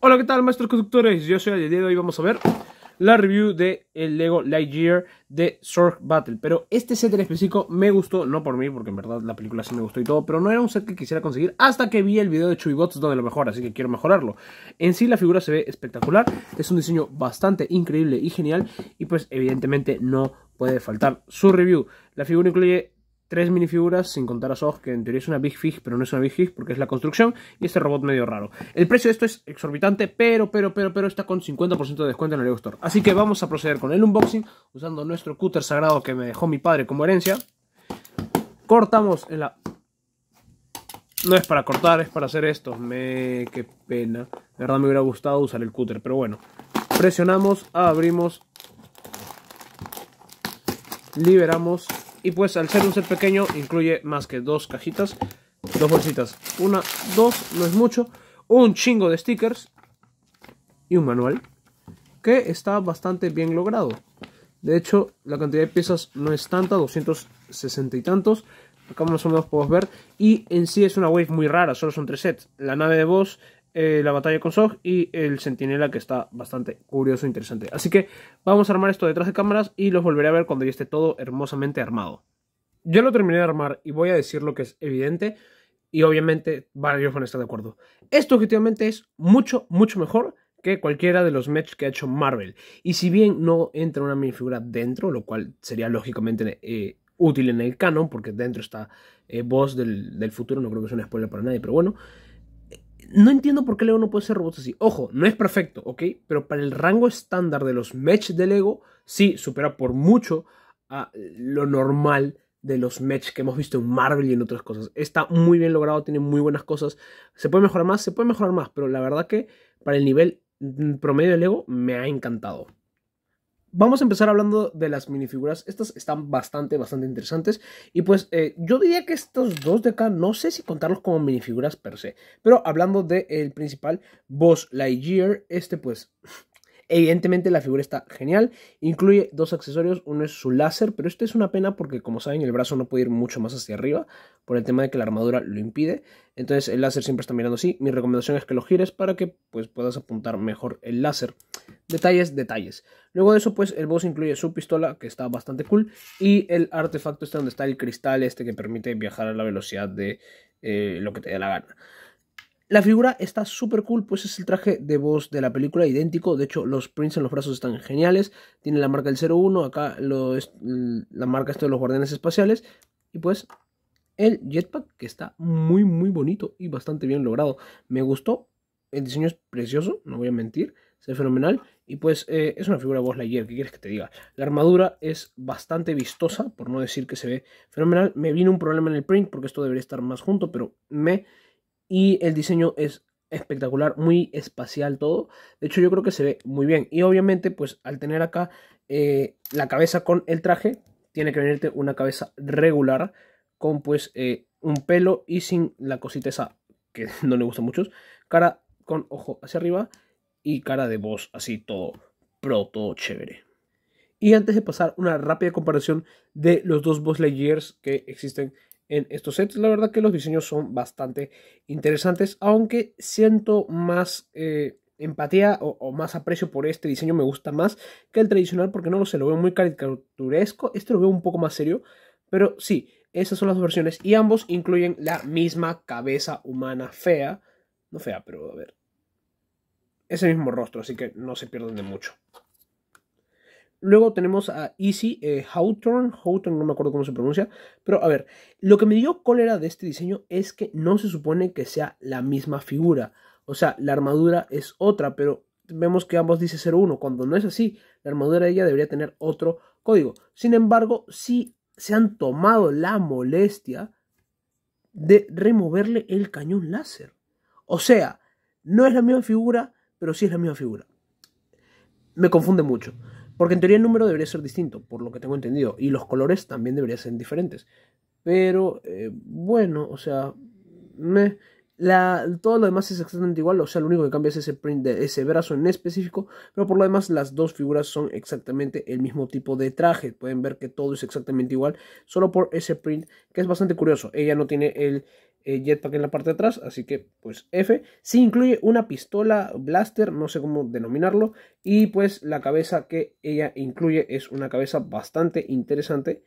Hola, ¿qué tal, maestros conductores? Yo soy el y hoy vamos a ver la review de el Lego Lightyear de Zorg Battle. Pero este set en específico me gustó, no por mí, porque en verdad la película sí me gustó y todo, pero no era un set que quisiera conseguir hasta que vi el video de Bots donde lo mejor, así que quiero mejorarlo. En sí la figura se ve espectacular, es un diseño bastante increíble y genial, y pues evidentemente no puede faltar su review. La figura incluye tres minifiguras, sin contar a Sog, que en teoría es una Big fig pero no es una Big fig porque es la construcción, y este robot medio raro. El precio de esto es exorbitante, pero, pero, pero, pero está con 50% de descuento en el Lego Store. Así que vamos a proceder con el unboxing, usando nuestro cúter sagrado que me dejó mi padre como herencia. Cortamos en la... No es para cortar, es para hacer esto. Me... qué pena. De verdad me hubiera gustado usar el cúter, pero bueno. Presionamos, abrimos. Liberamos y pues al ser un set pequeño incluye más que dos cajitas, dos bolsitas. Una, dos, no es mucho. Un chingo de stickers y un manual que está bastante bien logrado. De hecho, la cantidad de piezas no es tanta, 260 y tantos. Acá más o menos podemos ver. Y en sí es una wave muy rara, solo son tres sets. La nave de voz... Eh, la batalla con Sog y el Sentinela que está bastante curioso e interesante. Así que vamos a armar esto detrás de cámaras y los volveré a ver cuando ya esté todo hermosamente armado. yo lo terminé de armar y voy a decir lo que es evidente y obviamente varios van a estar de acuerdo. Esto objetivamente es mucho, mucho mejor que cualquiera de los matches que ha hecho Marvel. Y si bien no entra una minifigura dentro, lo cual sería lógicamente eh, útil en el canon, porque dentro está voz eh, del, futuro, no creo que sea una spoiler para nadie, pero bueno, no entiendo por qué Lego no puede ser robots así. Ojo, no es perfecto, ¿ok? Pero para el rango estándar de los mech de Lego, sí supera por mucho a lo normal de los mech que hemos visto en Marvel y en otras cosas. Está muy bien logrado, tiene muy buenas cosas. ¿Se puede mejorar más? Se puede mejorar más, pero la verdad que para el nivel promedio de Lego me ha encantado. Vamos a empezar hablando de las minifiguras. Estas están bastante, bastante interesantes. Y pues eh, yo diría que estos dos de acá, no sé si contarlos como minifiguras per se. Pero hablando del principal, Boss Lightyear, este pues Evidentemente la figura está genial, incluye dos accesorios, uno es su láser, pero esto es una pena porque como saben el brazo no puede ir mucho más hacia arriba por el tema de que la armadura lo impide, entonces el láser siempre está mirando así, mi recomendación es que lo gires para que pues, puedas apuntar mejor el láser. Detalles, detalles. Luego de eso pues el boss incluye su pistola que está bastante cool y el artefacto este donde está el cristal este que permite viajar a la velocidad de eh, lo que te dé la gana. La figura está súper cool, pues es el traje de voz de la película, idéntico. De hecho, los prints en los brazos están geniales. Tiene la marca del 01, acá la marca esto de los guardianes espaciales. Y pues el jetpack que está muy, muy bonito y bastante bien logrado. Me gustó. El diseño es precioso, no voy a mentir. Se ve fenomenal. Y pues eh, es una figura de voz layer. ¿qué quieres que te diga? La armadura es bastante vistosa, por no decir que se ve fenomenal. Me vino un problema en el print porque esto debería estar más junto, pero me y el diseño es espectacular, muy espacial todo. De hecho, yo creo que se ve muy bien. Y obviamente, pues al tener acá eh, la cabeza con el traje, tiene que venirte una cabeza regular con pues eh, un pelo y sin la cosita esa que no le gusta mucho. muchos. Cara con ojo hacia arriba y cara de voz así todo pro, todo chévere. Y antes de pasar, una rápida comparación de los dos Boss layers que existen en estos sets. La verdad que los diseños son bastante interesantes, aunque siento más eh, empatía o, más aprecio por este diseño, me gusta más que el tradicional porque no lo sé, lo veo muy caricaturesco, este lo veo un poco más serio, pero sí, esas son las dos versiones y ambos incluyen la misma cabeza humana fea, no fea, pero a ver, ese mismo rostro, así que no se pierden de mucho. Luego tenemos a Easy eh, Hawthorne, Hawthorne no me acuerdo cómo se pronuncia, pero a ver, lo que me dio cólera de este diseño es que no se supone que sea la misma figura, o sea, la armadura es otra, pero vemos que ambos dice uno, cuando no es así, la armadura de ella debería tener otro código. Sin embargo, sí se han tomado la molestia de removerle el cañón láser. O sea, no es la misma figura, pero sí es la misma figura. Me confunde mucho. Porque en teoría el número debería ser distinto, por lo que tengo entendido. Y los colores también deberían ser diferentes. Pero, eh, bueno, o sea, la, todo lo demás es exactamente igual. O sea, lo único que cambia es ese print de ese brazo en específico. Pero por lo demás, las dos figuras son exactamente el mismo tipo de traje. Pueden ver que todo es exactamente igual. Solo por ese print, que es bastante curioso. Ella no tiene el eh, jetpack en la parte de atrás, así que pues F. Sí incluye una pistola blaster, no sé cómo denominarlo, y pues la cabeza que ella incluye es una cabeza bastante interesante,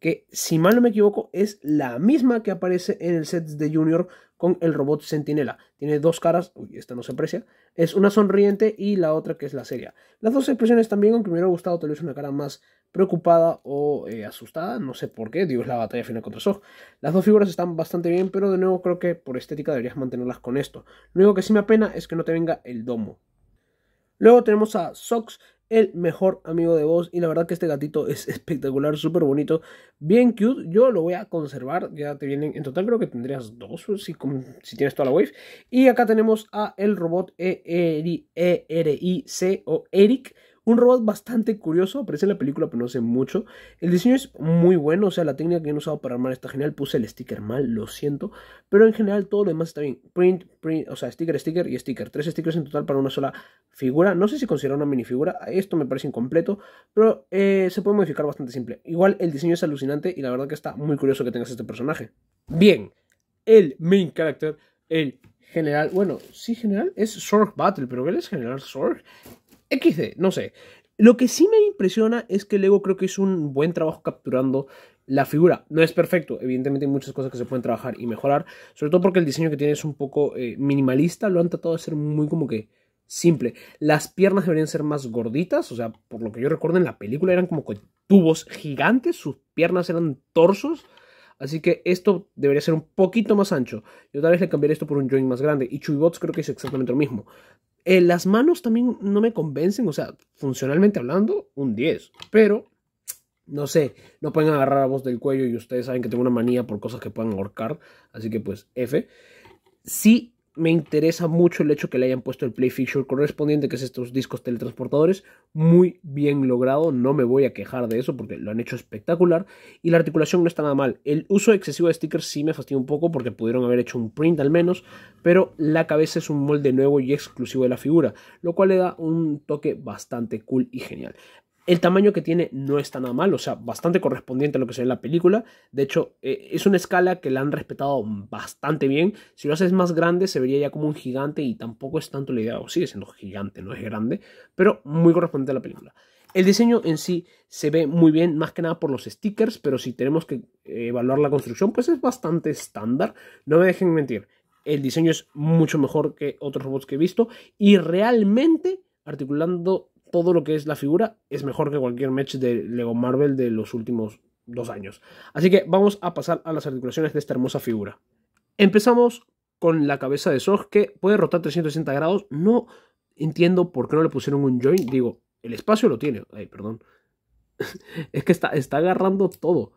que si mal no me equivoco es la misma que aparece en el set de Junior con el robot Sentinela. Tiene dos caras, uy, esta no se aprecia, es una sonriente y la otra que es la seria. Las dos expresiones también, aunque me hubiera gustado tal vez una cara más preocupada o eh, asustada, no sé por qué, dios la batalla final contra Sox Las dos figuras están bastante bien, pero de nuevo creo que por estética deberías mantenerlas con esto. Lo único que sí me apena es que no te venga el domo. Luego tenemos a Sox, el mejor amigo de vos. Y la verdad que este gatito es espectacular, súper bonito, bien cute. Yo lo voy a conservar. Ya te vienen. En total creo que tendrías dos si, tienes toda la wave. Y acá tenemos a el robot E-R-I-C e o Eric un robot bastante curioso, aparece en la película pero no sé mucho. El diseño es muy bueno, o sea, la técnica que han usado para armar está genial. Puse el sticker mal, lo siento. Pero en general todo lo demás está bien. Print, print, o sea, sticker, sticker y sticker. Tres stickers en total para una sola figura. No sé si considera una minifigura, esto me parece incompleto, pero eh, se puede modificar bastante simple. Igual el diseño es alucinante y la verdad que está muy curioso que tengas este personaje. Bien, el main character, el general, bueno, sí general, es Sorg Battle, pero él es general Sorg XD, no sé. Lo que sí me impresiona es que Lego creo que hizo un buen trabajo capturando la figura. No es perfecto, evidentemente hay muchas cosas que se pueden trabajar y mejorar, sobre todo porque el diseño que tiene es un poco eh, minimalista, lo han tratado de hacer muy como que simple. Las piernas deberían ser más gorditas, o sea, por lo que yo recuerdo en la película eran como tubos gigantes, sus piernas eran torsos. Así que esto debería ser un poquito más ancho. Yo tal vez le cambiaré esto por un joint más grande. Y Chubbots creo que es exactamente lo mismo las manos también no me convencen, o sea, funcionalmente hablando, un 10, pero no sé, no pueden agarrar la voz del cuello y ustedes saben que tengo una manía por cosas que puedan ahorcar, así que pues F. Sí me interesa mucho el hecho que le hayan puesto el play feature correspondiente, que es estos discos teletransportadores. Muy bien logrado, no me voy a quejar de eso porque lo han hecho espectacular. Y la articulación no está nada mal. El uso excesivo de stickers sí me fastidia un poco porque pudieron haber hecho un print al menos, pero la cabeza es un molde nuevo y exclusivo de la figura, lo cual le da un toque bastante cool y genial. El tamaño que tiene no está nada mal, o sea, bastante correspondiente a lo que se ve en la película. De hecho, eh, es una escala que la han respetado bastante bien. Si lo haces más grande, se vería ya como un gigante y tampoco es tanto la idea, o sigue siendo gigante, no es grande, pero muy correspondiente a la película. El diseño en sí se ve muy bien, más que nada por los stickers, pero si tenemos que eh, evaluar la construcción, pues es bastante estándar. No me dejen mentir, el diseño es mucho mejor que otros robots que he visto y realmente articulando todo lo que es la figura es mejor que cualquier match de Lego Marvel de los últimos dos años. Así que vamos a pasar a las articulaciones de esta hermosa figura. Empezamos con la cabeza de Sog que puede rotar 360 grados. No entiendo por qué no le pusieron un joint. Digo, el espacio lo tiene. Ay, perdón. es que está, está agarrando todo.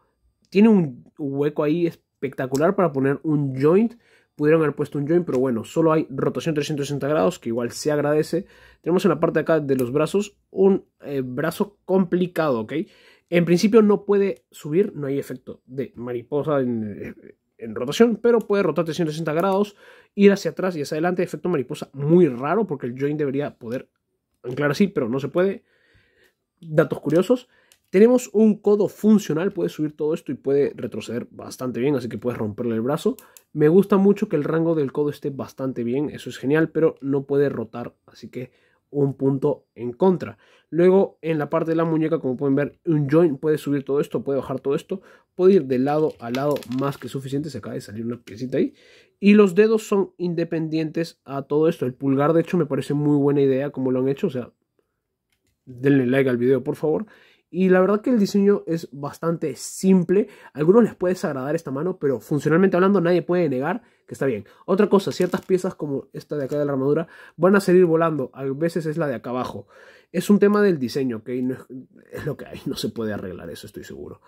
Tiene un hueco ahí espectacular para poner un joint Pudieron haber puesto un join, pero bueno, solo hay rotación 360 grados, que igual se agradece. Tenemos en la parte de acá de los brazos un eh, brazo complicado, ¿ok? En principio no puede subir, no hay efecto de mariposa en, eh, en rotación, pero puede rotar 360 grados, ir hacia atrás y hacia adelante. Efecto mariposa muy raro porque el join debería poder anclar así, pero no se puede. Datos curiosos. Tenemos un codo funcional, puede subir todo esto y puede retroceder bastante bien, así que puedes romperle el brazo. Me gusta mucho que el rango del codo esté bastante bien, eso es genial, pero no puede rotar, así que un punto en contra. Luego en la parte de la muñeca, como pueden ver, un joint puede subir todo esto, puede bajar todo esto, puede ir de lado a lado más que suficiente, se acaba de salir una piecita ahí. Y los dedos son independientes a todo esto. El pulgar, de hecho, me parece muy buena idea como lo han hecho, o sea, denle like al video, por favor. Y la verdad que el diseño es bastante simple. A algunos les puede desagradar esta mano, pero funcionalmente hablando nadie puede negar que está bien. Otra cosa, ciertas piezas como esta de acá de la armadura van a seguir volando. A veces es la de acá abajo. Es un tema del diseño, que es, lo que hay. No se puede arreglar eso, estoy seguro.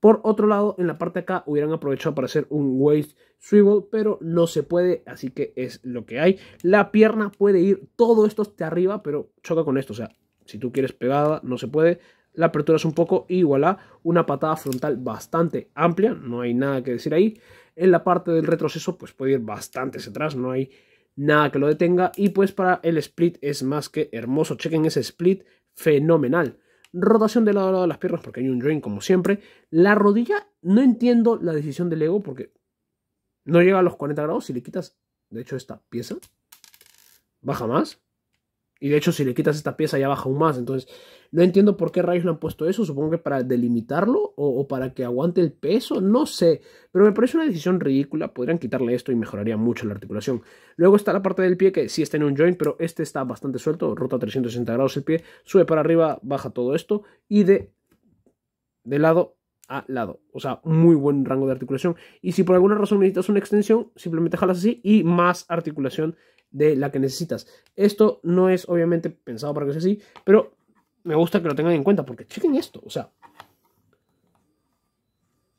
Por otro lado, en la parte de acá hubieran aprovechado para hacer un waist swivel, pero no se puede, así que es lo que hay. La pierna puede ir todo esto hasta arriba, pero choca con esto. O sea, si tú quieres pegada, no se puede la apertura es un poco igual a una patada frontal bastante amplia, no hay nada que decir ahí. En la parte del retroceso pues puede ir bastante hacia atrás, no hay nada que lo detenga y pues para el split es más que hermoso, chequen ese split, fenomenal. Rotación de lado a lado de las piernas porque hay un join como siempre. La rodilla, no entiendo la decisión del ego porque no llega a los 40 grados si le quitas, de hecho, esta pieza. Baja más, y de hecho, si le quitas esta pieza ya baja aún más. Entonces, no entiendo por qué rayos le han puesto eso. Supongo que para delimitarlo o, para que aguante el peso. No sé. Pero me parece una decisión ridícula. Podrían quitarle esto y mejoraría mucho la articulación. Luego está la parte del pie que sí está en un joint, pero este está bastante suelto. Rota 360 grados el pie. Sube para arriba, baja todo esto. Y de, de lado a lado. O sea, muy buen rango de articulación. Y si por alguna razón necesitas una extensión, simplemente jalas así y más articulación de la que necesitas. Esto no es obviamente pensado para que sea así, pero me gusta que lo tengan en cuenta porque chequen esto, o sea,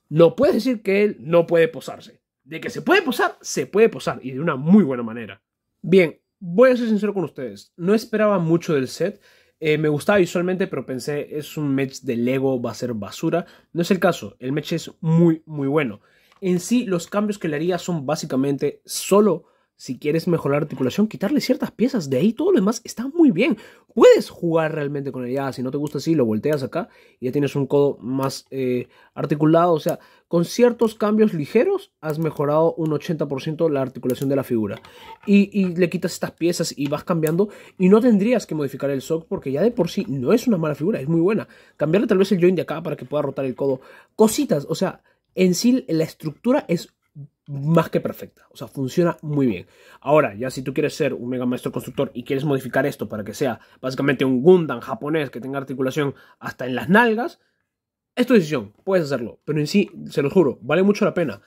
no puedes decir que él no puede posarse. De que se puede posar, se puede posar y de una muy buena manera. Bien, voy a ser sincero con ustedes. No esperaba mucho del set. Eh, me gustaba visualmente, pero pensé es un match de Lego, va a ser basura. No es el caso, el match es muy, muy bueno. En sí, los cambios que le haría son básicamente solo si quieres mejorar la articulación, quitarle ciertas piezas. De ahí todo lo demás está muy bien. Puedes jugar realmente con ella. Si no te gusta así, lo volteas acá y ya tienes un codo más eh, articulado. O sea, con ciertos cambios ligeros has mejorado un 80% la articulación de la figura. Y, y, le quitas estas piezas y vas cambiando. Y no tendrías que modificar el sock porque ya de por sí no es una mala figura, es muy buena. Cambiarle tal vez el joint de acá para que pueda rotar el codo. Cositas, o sea, en sí la estructura es más que perfecta. O sea, funciona muy bien. Ahora, ya si tú quieres ser un mega maestro constructor y quieres modificar esto para que sea básicamente un Gundam japonés que tenga articulación hasta en las nalgas, es tu decisión, puedes hacerlo. Pero en sí, se lo juro, vale mucho la pena.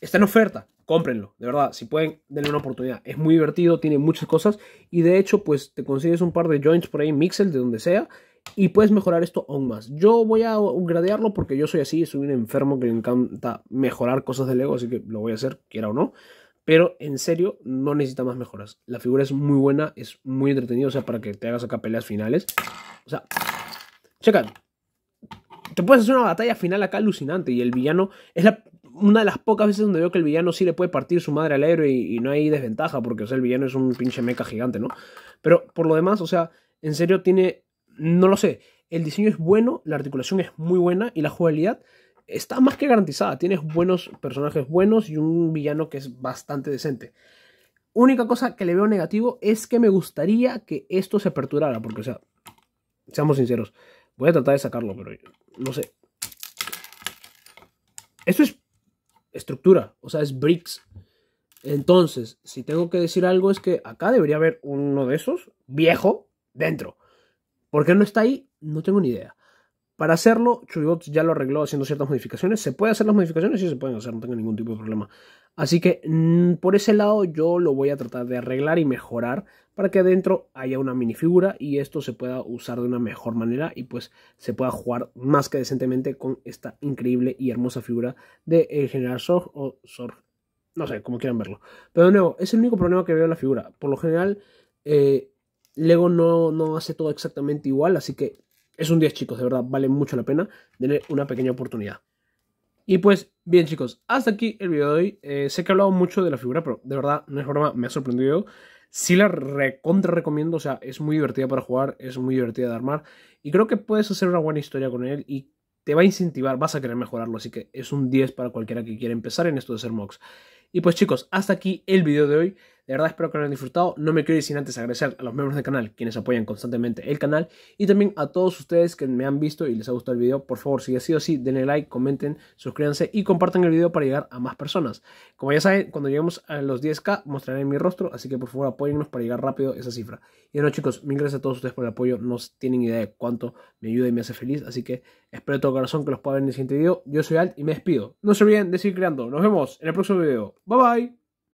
Está en oferta, cómprenlo, de verdad, si pueden, denle una oportunidad. Es muy divertido, tiene muchas cosas y de hecho, pues te consigues un par de joints por ahí, Mixel, de donde sea, y puedes mejorar esto aún más. Yo voy a gradearlo porque yo soy así, soy un enfermo que le encanta mejorar cosas de Lego, así que lo voy a hacer, quiera o no. Pero en serio, no necesita más mejoras. La figura es muy buena, es muy entretenida, o sea, para que te hagas acá peleas finales. O sea, checa. Te puedes hacer una batalla final acá alucinante y el villano es una de las pocas veces donde veo que el villano sí le puede partir su madre al héroe y, no hay desventaja porque, o sea, el villano es un pinche meca gigante, ¿no? Pero por lo demás, o sea, en serio tiene no lo sé. El diseño es bueno, la articulación es muy buena y la jugabilidad está más que garantizada. Tienes buenos personajes buenos y un villano que es bastante decente. Única cosa que le veo negativo es que me gustaría que esto se aperturara, porque, o sea, seamos sinceros, voy a tratar de sacarlo, pero no sé. Esto es estructura, o sea, es bricks. Entonces, si tengo que decir algo es que acá debería haber uno de esos viejo dentro. ¿Por qué no está ahí? No tengo ni idea. Para hacerlo, Chubibot ya lo arregló haciendo ciertas modificaciones. ¿Se puede hacer las modificaciones? y se pueden hacer, no tengo ningún tipo de problema. Así que mm, por ese lado yo lo voy a tratar de arreglar y mejorar para que adentro haya una minifigura y esto se pueda usar de una mejor manera y pues se pueda jugar más que decentemente con esta increíble y hermosa figura de General Sorg o No sé, como quieran verlo. Pero de nuevo, es el único problema que veo en la figura. Por lo general, eh, Lego no, no hace todo exactamente igual, así que es un 10 chicos, de verdad, vale mucho la pena tener una pequeña oportunidad. Y pues bien chicos, hasta aquí el video de hoy. Eh, sé que he hablado mucho de la figura, pero de verdad, no es broma, me ha sorprendido. Sí la recontra recomiendo, o sea, es muy divertida para jugar, es muy divertida de armar. Y creo que puedes hacer una buena historia con él y te va a incentivar, vas a querer mejorarlo. Así que es un 10 para cualquiera que quiera empezar en esto de ser mox. Y pues chicos, hasta aquí el video de hoy. De verdad espero que lo hayan disfrutado. No me quiero ir sin antes agradecer a los miembros del canal, quienes apoyan constantemente el canal. Y también a todos ustedes que me han visto y les ha gustado el video. Por favor, si ha sido así, denle like, comenten, suscríbanse y compartan el video para llegar a más personas. Como ya saben, cuando lleguemos a los 10k mostraré mi rostro, así que por favor apóyennos para llegar rápido a esa cifra. Y bueno chicos, mil gracias a todos ustedes por el apoyo. No tienen idea de cuánto me ayuda y me hace feliz. Así que espero de todo corazón que los pueda ver en el siguiente video. Yo soy Alt y me despido. No se olviden de seguir creando. Nos vemos en el próximo video. Bye bye.